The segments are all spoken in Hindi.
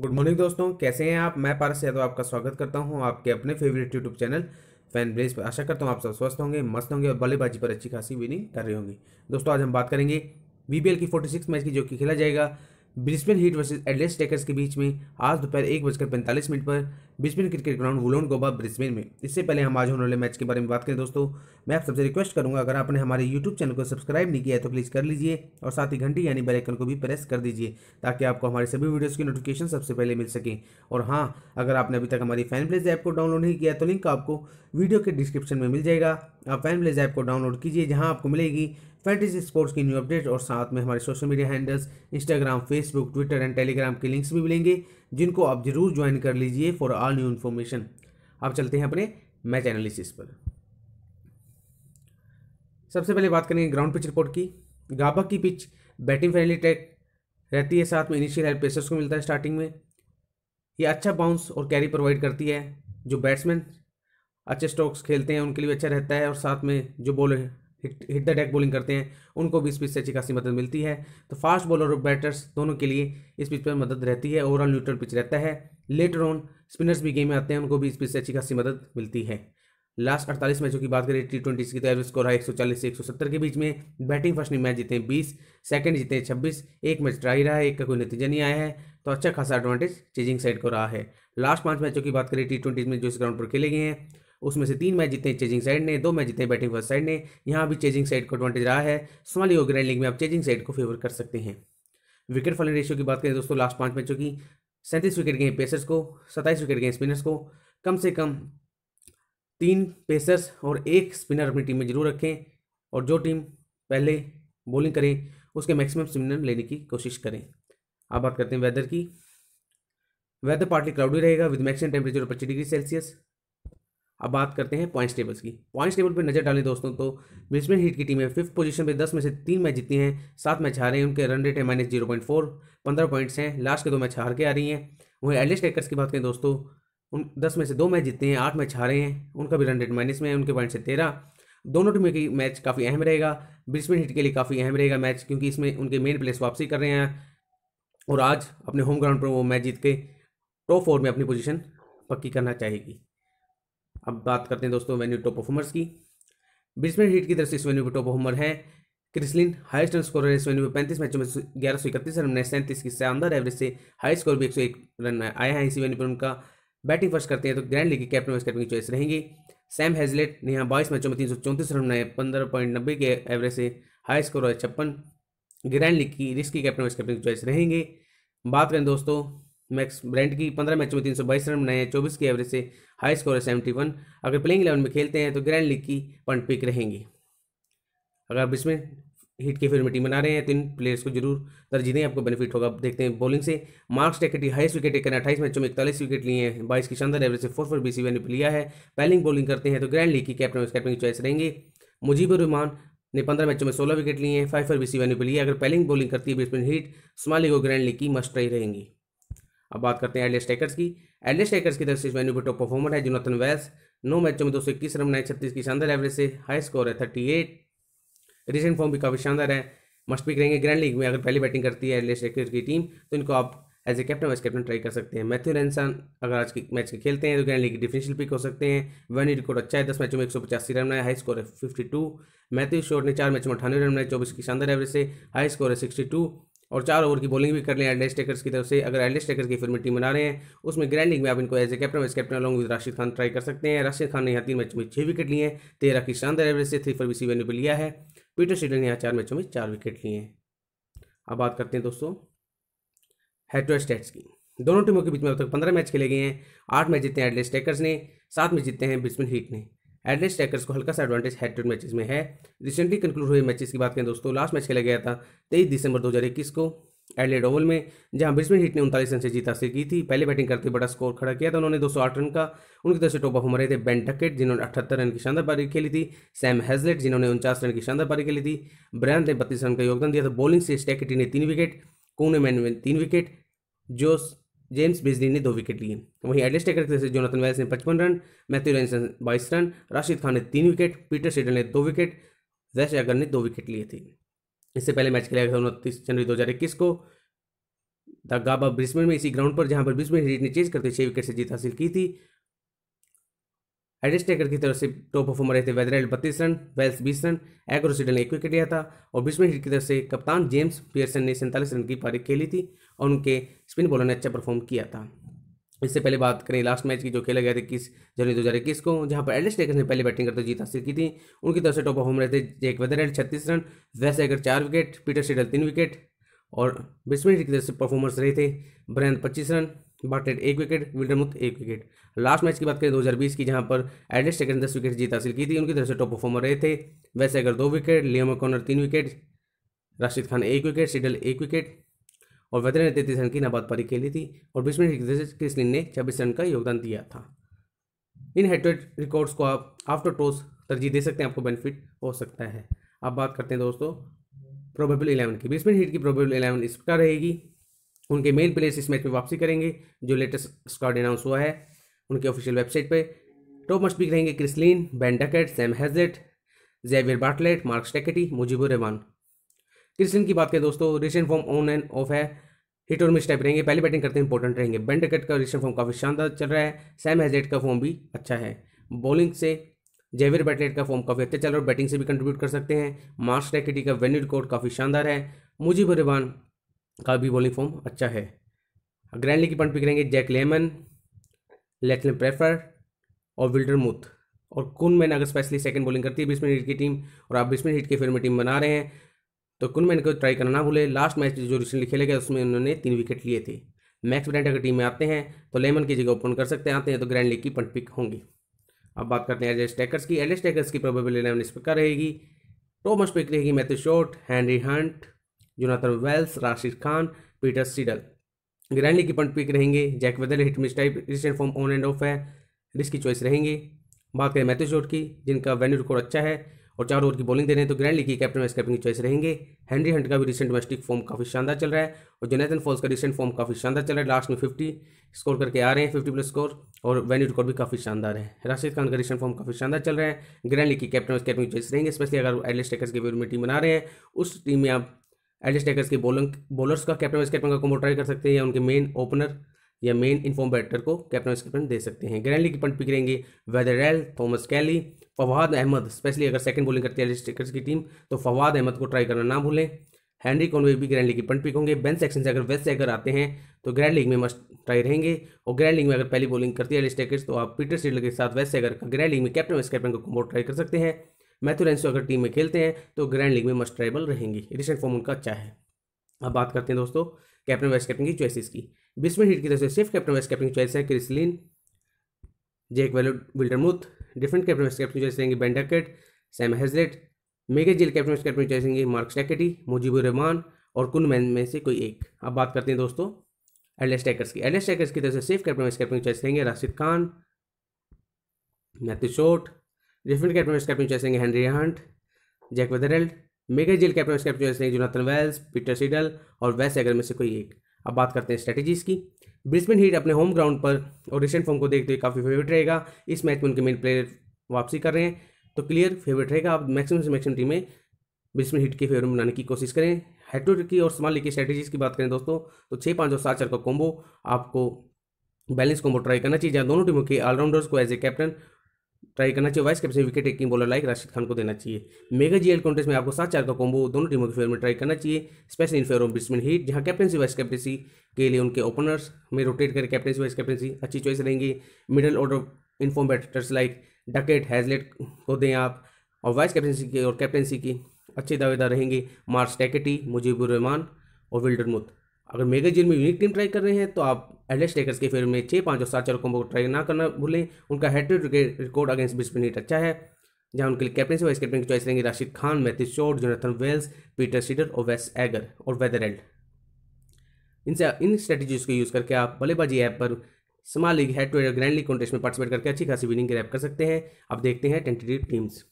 गुड मॉर्निंग दोस्तों कैसे हैं आप मैं पारस यादव आपका स्वागत करता हूं आपके अपने favourite YouTube channel Fan Braze पर आशा करता हूं आप सब स्वस्थ होंगे मस्त होंगे और बल्लेबाजी पर अच्छी खासी विनिंग कर रहे होंगे दोस्तों आज हम बात करेंगे बीबीएल की 46 मैच की जो कि खेला जाएगा Brisbane Heat versus Adelaide Strikers के बीच में आज दोपहर एक बजकर पैंतालीस मिनट पर Brisbane cricket ground Woolloongabba Brisbane में इससे पहले हम आज होने वाले मैच के बारे में बात करें दोस्तों मैं आप सबसे रिक्वेस्ट करूंगा अगर आपने हमारे यूट्यूब चैनल को सब्सक्राइब नहीं किया है तो प्लीज़ कर लीजिए और साथ ही घंटी यानी बेलाइकन को भी प्रेस कर दीजिए ताकि आपको हमारे सभी वीडियोज़ की नोटिफिकेशन सबसे पहले मिल सके और हाँ अगर आपने अभी तक हमारी फैन प्लेज ऐप को डाउनलोड नहीं किया तो लिंक आपको वीडियो के डिस्क्रिप्शन में मिल जाएगा आप फैन प्लेज ऐप को डाउनलोड कीजिए जहाँ आपको मिलेगी फैंटेसी स्पोर्ट्स की न्यू अपडेट और साथ में हमारे social media handles Instagram Facebook Twitter and Telegram के लिंक्स भी मिलेंगे जिनको आप जरूर ज्वाइन कर लीजिए फॉर ऑल न्यू इन्फॉर्मेशन अब चलते हैं अपने मैच एनालिसिस पर सबसे पहले बात करेंगे ग्राउंड पिच रिपोर्ट की गाबा की पिच बैटिंग फ्रेंडली टैक रहती है साथ में इनिशियल हेल्प पेसर्स को मिलता है स्टार्टिंग में ये अच्छा बाउंस और कैरी प्रोवाइड करती है जो बैट्समैन अच्छे स्ट्रोक्स खेलते हैं उनके लिए अच्छा रहता है और साथ में जो bowler hit the deck bowling करते हैं उनको भी इस पिच से अच्छी खासी मदद मिलती है तो फास्ट बॉलर और बैटर्स दोनों के लिए इस पिच पर मदद रहती है ओवरऑल न्यूट्रल पिच रहता है लेटर ऑन स्पिनर्स भी गेम में आते हैं उनको भी इस पिच से अच्छी खासी मदद मिलती है लास्ट अड़तालीस मैचों की बात करें टी ट्वेंटी की तो एवरेज स्कोर है एक से एक के बीच में बैटिंग फर्स्ट मैच जीते हैं बीस सेकेंड जीते हैं छब्बीस एक मैच ट्राई रहा है एक का कोई नतीजा नहीं आया है तो अच्छा खासा एडवांटेज चेजिंग साइड को रहा है लास्ट पाँच मैचों की बात करें टी ट्वेंटी में जो इस ग्राउंड पर खेले गए हैं उसमें से तीन मैच जीते चेजिंग साइड ने दो मैच जीते बैटिंग फर्स्ट साइड ने यहाँ भी चेजिंग साइड को एडवांटेज रहा है स्मॉल योग ग्रैंड लीग में आप चेजिंग साइड को फेवर कर सकते हैं विकेट फॉलिंग रेशियो की बात करें तो दोस्तों लास्ट पाँच मैचों की सैंतीस विकेट गए पेसर्स को सत्ताईस विकेट गए स्पिनर्स को कम से कम तीन पेसर्स और एक स्पिनर अपनी टीम में जरूर रखें और जो टीम पहले बॉलिंग करें उसके मैक्सिमम स्पिनर लेने की कोशिश करें अब बात करते हैं वेदर की वेदर पार्टली क्लाउडी रहेगा विद मैक्सिमम टेम्परेचर पच्चीस डिग्री सेल्सियस अब बात करते हैं पॉइंट्स टेबल्स की पॉइंट्स टेबल पर नजर डालें दोस्तों तो ब्रिस्बेन हीट की टीमें फिफ्थ पोजीशन पर दस में से तीन मैच जीती हैं सात मैच हारे हैं उनके रन रेट है माइनस जीरो पॉइंट फोर पंद्रह पॉइंट्स हैं लास्ट के दो मैच हार के आ रही हैं वहीं एल टेकर्स की बात करें दोस्तों उन दस में से दो मैच जीते हैं आठ मैच हारे हैं उनका भी रन रेट माइनस में है उनके पॉइंट से तेरह दोनों टीमों की मैच काफ़ी अहम रहेगा ब्रिस्बेन हिट के लिए काफ़ी अहम रहेगा मैच क्योंकि इसमें उनके मेन प्लेस वापसी कर रहे हैं और आज अपने होम ग्राउंड पर वो मैच जीत के टॉप फोर में अपनी पोजीशन पक्की करना चाहेगी अब बात करते हैं दोस्तों वेन्यू टॉप परफॉर्मर्स की ब्रिस्बेन हिट की तरफ से इस वेन्यू पर टॉप परफॉर्मर है क्रिसलिन हाईस्ट रन स्कोर इस वेन्यू पर पैंतीस मैचों में ग्यारह सौ इकतीस रन सैंतीस की शानदार एवरेज से हाई स्कोर भी एक सौ एक रन आया है इसी वेन्यू पर उनका बैटिंग फर्स्ट करते हैं तो ग्रैंड लीग के कैप्टन वाइस कैप्टन की चॉइस रहेंगे सैम हेजलेट ने यहाँ बाईस मैचों में तीन सौ चौंतीस रन बनाए पंद्रह पॉइंट नब्बे के एवरेज से हाई स्कोर है छप्पन ग्रैंड लीग की रिस्की कैप्टन वाइस कैप्टन की चॉइस रहेंगे बात करें दोस्तों मैक्स ब्रेंट की पंद्रह मैचों में तीन सौ बाईस रन बनाए हैं चौबीस की एवरेज से हाई स्कोर है सेवेंटी वन अगर प्लेइंग इलेवन में खेलते हैं तो ग्रैंड लीग की पॉइंट पिक रहेंगी अगर आप इसमें हिट के फिर में टीम बना रहे हैं तो इन प्लेयर्स को जरूर तरजीह दें आपको बेनिफिट होगा देखते हैं बॉलिंग से Mark Steketee highest wicket taker अट्ठाईस मैचों में इकतालीस विकेट लिए हैं बाईस की शानदार एवरेज से four four B C one लिया है पहलिंग बॉलिंग करते हैं तो ग्रैंड लीग की कैप्टन कैप्टन की चॉइस रहेंगे मुजीबुर रहमान ने पंद्रह मैचों में सोलह विकेट लिए हैं five four B C one लिया अगर पहलिंग बॉलिंग करती है बैट्समैन तो हिट स्मॉल लीग और ग्रैंड लीग की मस्ट रही रहेंगी अब बात करते हैं एडलेस टेकर्स की एडलेस टेकर्स की तरफ से इस टॉप परफॉर्मर है जोनाथन वेल्स नौ मैचों में दो सौ इक्कीस रन बनाए छत्तीस की शानदार एवरेज से हाई स्कोर है थर्टी एट रिसेंट फॉर्म भी काफ़ी शानदार है मस्ट भी करेंगे ग्रैंड लीग में अगर पहले बैटिंग करती है एडलेस टेकर्स की टीम तो इनको आप as a captain vice captain try कर सकते हैं मैथ्यू रेंसन अगर आज के मैच के खेलते हैं तो ग्रैंड लीग डिफिनेंशियल पिक हो सकते हैं वन रिकॉर्ड अच्छा है दस मैचों में एक सौ पचासी रन बनाए हाई स्कोर है फिफ्टी टू मैथ्यू शोर ने चार मैचों में अठानवे रन बनाए चौबीस की शानदार एवरेज से हाई स्कोर है सिक्सटी टू और चार ओवर की बॉलिंग भी कर लें एडलेस टेकर्स की तरफ से अगर एडलेस टेकर्स की फिर में टीम बना रहे हैं उसमें ग्रैंड लीग में आप इनको as a captain as captain along with Rashid Khan try कर सकते हैं राशिद खान ने यहाँ तीन मैच में छः विकेट लिए हैं तेरह की शानदार एवरेज से थ्री फॉर बी सी पर लिया है पीटर सीडन ने यहाँ चार मैचों में चार विकेट लिए हैं अब बात करते हैं दोस्तों हेड टू स्टेट्स की दोनों टीमों के बीच में अब तक पंद्रह मैच खेले गए हैं आठ मैच जीते हैं एडलेस टेकर्स ने सात मैच जीते हैं बिस्मिन हीट ने एटलीस्ट टैकर्स को हल्का सा एडवांटेज हेड टू मैचेस में है रिसेंटली कंक्लूड हुए मैचेस की बात करें दोस्तों लास्ट मैच खेला गया था तेईस दिसंबर दो को एडलेड ओवल में जहां ब्रिस्बेन हिट ने उनतालीस रन से जीत हासिल की थी पहले बैटिंग करते बड़ा स्कोर खड़ा किया था उन्होंने दो रन का उनकी तरफ से टॉप ऑफ हमारे थे बेन डकेट जिन्होंने अठहत्तर रन की शानदार पारी खेली थी सैम हेजलेट जिन्होंने उनचास रन की शानदार पारी खेली थी ब्रैंड ने बत्तीस रन का योगदान दिया था बॉलिंग से स्टैकेटी ने तीन विकेट कोने मैन ने तीन विकेट जोस जेम्स बिजली ने दो विकेट लिए वहीं एडलेस टेकर से जोनाथन वेल्स ने पचपन रन मैथ्यू रेंसन बाईस रन राशिद खान ने तीन विकेट पीटर सीडल ने दो विकेट जैश अगर ने दो विकेट लिए थे इससे पहले मैच खेला गया उनतीस जनवरी दो को द गाबा ब्रिस्बेन में इसी ग्राउंड पर जहां पर ब्रिस्बेन हिट ने चेज करते छह विकेट से जीत हासिल की थी एडिस्टेकर की तरफ से टॉप परफॉर्मर रहे थे वेदरेल बत्तीस रन वेल्स बीस रन एग्रो सीडल ने एक विकेट लिया था और बिस्मिन हिट की तरफ से कप्तान जेम्स पियर्सन ने सैंतालीस रन की पारी खेली थी और उनके स्पिन बॉलर ने अच्छा परफॉर्म किया था इससे पहले बात करें लास्ट मैच की जो खेला गया था इक्कीस जनवरी दो हज़ार इक्कीस को जहाँ पर एडिस टेकर ने पहले बैटिंग करते जीत हासिल की थी उनकी तरफ से टॉप परफॉर्मर रहे थे जेक वेदरेल छत्तीस रन वेस एगर चार विकेट पीटर सीडल तीन विकेट और बिस्मिन की तरफ से परफॉर्मर्स रहे थे ब्रैंड पच्चीस रन बाटेड एक विकेट मुक्त एक विकेट लास्ट मैच की बात करें 2020 की जहां पर टेकर ने दस विकेट जीत हासिल की थी उनकी तरफ से टॉप परफॉर्मर रहे थे वैसे अगर दो विकेट लियम कॉर्नर तीन विकेट राशिद खान एक विकेट सिडल एक विकेट और वेदर ने तैतीस रन की नाबाद पारी खेली थी और बीस मिनट लिन ने छब्बीस रन का योगदान दिया था इन हेड रिकॉर्ड्स को आप आफ्टर टॉस तरजीह दे सकते हैं आपको बेनिफिट हो सकता है अब बात करते हैं दोस्तों प्रोबेबल इलेवन की बीस मिनट हिट की प्रोबेबल इलेवन इस प्रकार रहेगी उनके मेन प्लेयर्स इस मैच में वापसी करेंगे जो लेटेस्ट स्क्वाड अनाउंस हुआ है उनके ऑफिशियल वेबसाइट पर टॉप मस्ट पिक रहेंगे Chris Lynn Ben Duckett Sam Hazlett Xavier Bartlett Mark Steketee Mujeeb Rahman Chris Lynn की बात करें दोस्तों recent form on and off है हिट और मिस टाइप रहेंगे पहले बैटिंग करते हैं इंपॉर्टेंट रहेंगे बैन डकेट का रिसेंट फॉर्म काफ़ी शानदार चल रहा है सैम हेजेट का फॉर्म भी अच्छा है बॉलिंग से जेवियर बैटलेट का फॉर्म काफ़ी अच्छा चल रहा है बैटिंग से भी कंट्रीब्यूट कर सकते हैं मार्क स्टेकेटी का वेन्यू रिकॉर्ड काफ़ी शानदार है मुजीबुर रहमान का भी बॉलिंग फॉर्म अच्छा है ग्रैंड लीग की पॉइंट पिक रहेंगे जैक लेमन लेटलिन प्रेफर और विल्डर मुथ और कुन मैन अगर स्पेशली सेकंड बॉलिंग करती है बिस्मिन हिट की टीम और आप बिस्मिन हिट के फिर में टीम बना रहे हैं तो कुन मैन को ट्राई करना ना भूले लास्ट मैच जो रिसेंटली खेले गए उसमें उन्होंने तीन विकेट लिए थे मैक्स ब्रेंट अगर टीम में आते हैं तो लेमन की जगह ओपन कर सकते हैं आते हैं तो ग्रैंड लीग की पॉइंट पिक होंगी अब बात करते हैं एडेस्ट टैकर्स की एडेस्ट टैकर्स की प्रोबेबिलिटी इस प्रकार रहेगी टॉमस पिक रहेगी Matthew Short Henry Hunt Jonathan Wells Rashid Khan Peter Siddle grand league की पंट पिक रहेंगे Jake Weather hit miss type recent form on and off है की चॉइस रहेंगे बात करें मैथ्यू जोट की जिनका वेन्यू रिकॉर्ड अच्छा है और चार ओवर की बॉलिंग दे रहे हैं तो ग्रैंड लीग की कैप्टन वाइस कैप्टन की चॉइस रहेंगे हेनरी हंट का भी रिसेंट डोमेस्टिक फॉर्म काफी शानदार चल रहा है और जोनेथन फॉल्स का रिसेंट फॉर्म काफी शानदार चल रहा है लास्ट में फिफ्टी स्कोर करके आ रहे हैं फिफ्टी प्लस स्कोर और वेन्यू रिकॉर्ड भी काफी शानदार है राशिद खान का रिसेंट फॉर्म काफी शानदार चल रहा है ग्रैंड लीग की कैप्टन वाइस कैप्टन की चॉइस रहेंगे स्पेशली अगर एडलेस टेकर्स के में टीम बना रहे हैं उस टीम में आप एडिस टेकर्स के बॉलिंग बॉलर्स का कैप्टन वाइस कैप्टन का कॉम्बो ट्राई कर सकते हैं या उनके मेन ओपनर या मेन इनफॉर्म बैटर को कैप्टन वाइस कैप्टन दे सकते हैं ग्रैंडली की पंट पिक रहेंगे Weatherald Thomas Kelly Fawad Ahmed specially अगर सेकंड बॉलिंग करती है एडिस टेकर्स की टीम तो फवाद अहमद को ट्राई करना ना भूलें हैंनरी कॉनवे भी ग्रैंड लीग की पंट पिक होंगे बेन सेक्शन से अगर वेस्ट से अगर आते हैं तो ग्रैंड लीग में मस्ट ट्राई रहेंगे और ग्रैंड लीग में अगर पहली बॉलिंग करती है एडिस टेकर्स तो आप पीटर सीडल के साथ वेस्ट से अगर ग्रैंड लीग में कैप्टन वाइस कैप्टन को कॉम्बो ट्राई कर सकते हैं मैथ्यू रेंसो अगर टीम में खेलते हैं तो ग्रैंड लीग में मस्ट ट्राइबल रहेंगी रिसेंट फॉर्म उनका अच्छा है अब बात करते हैं दोस्तों कैप्टन वाइस कैप्टन की चॉइसिस की बीसवें हिट की तरफ से सिर्फ कैप्टन वाइस कैप्टन की चॉइस है क्रिसलिन जेक वेलो Wildermuth different captain vice captain choice रहेंगे बेंडाकेट सैम हेजलेट मेगे जेल कैप्टन वाइस कैप्टन चॉइस रहेंगे मार्क टैकेटी मुजीबुर रहमान और मैन में से कोई एक अब बात करते हैं दोस्तों एडलेस टैकर्स की एडलेस टैकर्स की तरफ से सिर्फ कैप्टन वाइस कैप्टन चॉइस रहेंगे राशिद खान मैथ्यू शोट रिफिल्ड कैप्टन वाइस कैप्टन चॉइस रहेंगे Henry Hunt Jake Weatherald mega जेल कैप्टन वाइस कैप्टन चॉइस रहेंगे जोनाथन वेल्स पीटर सीडल और वेस एगर में से कोई एक अब बात करते हैं स्ट्रेटेजीज की ब्रिस्बेन हीट अपने होम ग्राउंड पर और रिसेंट फॉर्म को देखते हुए काफ़ी फेवरेट रहेगा इस मैच में उनके मेन प्लेयर वापसी कर रहे हैं तो क्लियर फेवरेट रहेगा आप मैक्सिमम से मैक्सिमम टीमें ब्रिस्बेन हीट के फेवर में बनाने की कोशिश करें हेटोड की और स्मॉल की स्ट्रेटेजीज की बात करें दोस्तों तो छः पाँच और सात चार का कॉम्बो आपको बैलेंस कॉम्बो ट्राई करना चाहिए जहाँ दोनों टीमों के ऑलराउंडर्स को एज ए कैप्टन ट्राई करना चाहिए vice captain wicket taking bowler like Rashid Khan को देना चाहिए मेगा जीएल कॉन्टेस्ट में आपको सात चार का कॉम्बो दोनों टीमों के फेवर में ट्राई करना चाहिए special in favour of batsman Heat जहाँ कैप्टनसी वाइस कैप्टनसी के लिए उनके ओपनर्स में रोटेट करके कैप्टनसी वाइस कैप्टनसी अच्छी चॉइस रहेंगी middle order in form batters like Duckett Hazlett को दें आप और वाइस कैप्टनसी की और कैप्टनसी की अच्छे दावेदार रहेंगे मार्स टैकेटी मुजीबुर रहमान और विल्डर मुत अगर मेगा जेल में यूनिक टीम ट्राई कर रहे हैं तो आप एडलेस टेकर्स के फेवर में छः पाँच और सात चार कॉम्बो ट्राई ना करना भूलें उनका हैट्रिक रिकॉर्ड अगेंस्ट बिस्पिन अच्छा है जहां उनके लिए कैप्टनसी वाइस कैप्टन की चॉइस रहेंगे Rashid Khan Matthew Short Jonathan Wells Peter Siddle और वेस एगर और वेदरएल्ड इनसे इन स्ट्रेटेजीज को यूज़ करके आप बल्लेबाजी ऐप पर small league head to head grand league contest में पार्टिसिपेट करके अच्छी खासी विनिंग ग्रैप कर सकते हैं अब देखते हैं टेंटेटिव टीम्स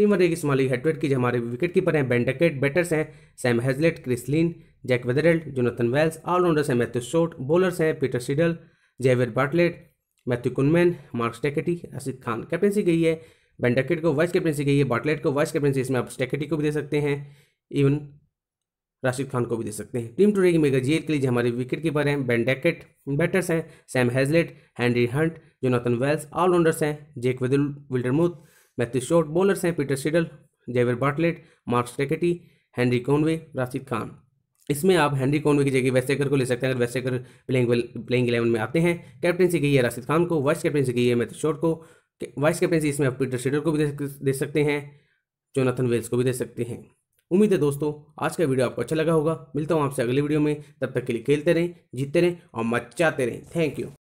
में रहेगी स्मॉली हेडवेट की जो हमारे विकेट कीपर हैं बेंडेकेट बैटर्स हैं Sam Hazlett Chris Lynn Jake Weatherald Jonathan Wells allrounders हैं मैथ्यू शोट बॉलर्स हैं Peter Siddle Xavier Bartlett Matthew Kuhnemann Mark Steketee Rashid Khan captaincy गई है बेंडेकेट को वाइस कैप्टनसी गई है बार्टलेट को वाइस कैप्टनसी इसमें आप स्टेकेटी को भी दे सकते हैं इवन राशिद खान को भी दे सकते हैं टीम टू रहेगी मेगा जी के लिए हमारे विकेट कीपर हैं बैन डेकेट बैटर्स हैं Sam Heazlett Henry Hunt Jonathan Wells allrounders हैं Jake Wildermuth Matthew Short bowlers हैं Peter Siddle Xavier Bartlett Mark Steketee Henry Conway Rashid Khan इसमें आप हैंनरी कॉनवे की जगह वेस्टेकर को ले सकते हैं अगर वेस्टेकर प्लेइंग प्लेइंग इलेवन में आते हैं कैप्टनसी गई है राशिद खान को वाइस कैप्टनसी गई है मैथ्यू शॉर्ट को वाइस कैप्टनसी इसमें आप पीटर सिडल को भी दे सकते हैं जोनाथन वेल्स को भी दे सकते हैं उम्मीद है दोस्तों आज का वीडियो आपको अच्छा लगा होगा मिलता हूँ आपसे अगले वीडियो में तब तक के लिए खेलते रहें जीतते रहें और मचाते रहें थैंक यू